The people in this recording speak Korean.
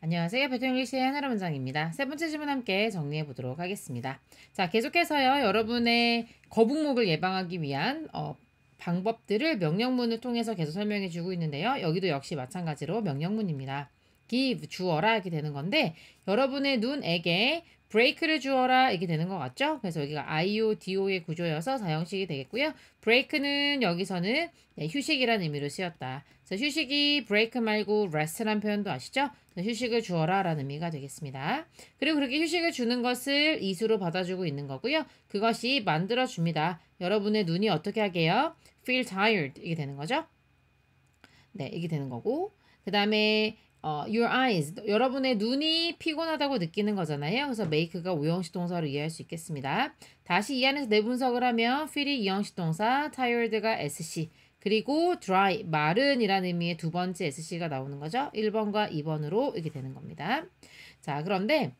안녕하세요. 배통일시의 하나라 문장입니다세 번째 질문 함께 정리해 보도록 하겠습니다. 자, 계속해서요. 여러분의 거북목을 예방하기 위한 어, 방법들을 명령문을 통해서 계속 설명해 주고 있는데요. 여기도 역시 마찬가지로 명령문입니다. give, 주어라 하게 되는 건데 여러분의 눈에게 브레이크를 주어라 이게 되는 것 같죠? 그래서 여기가 IO, DO의 구조여서 사형식이 되겠고요. 브레이크는 여기서는 네, 휴식이라는 의미로 쓰였다. 그래서 휴식이 브레이크 말고 rest란 표현도 아시죠? 휴식을 주어라 라는 의미가 되겠습니다. 그리고 그렇게 휴식을 주는 것을 이수로 받아주고 있는 거고요. 그것이 만들어줍니다. 여러분의 눈이 어떻게 하게요? feel tired 이게 되는 거죠? 네, 이게 되는 거고 그 다음에 어, your eyes 여러분의 눈이 피곤하다고 느끼는 거잖아요. 그래서 make가 우형식 동사로 이해할 수 있겠습니다. 다시 이 안에서 내분석을 네 하면 feel이 이형식 동사, tired가 sc 그리고 dry 마른이라는 의미의 두 번째 sc가 나오는 거죠. 1번과 2번으로 이게 렇 되는 겁니다. 자 그런데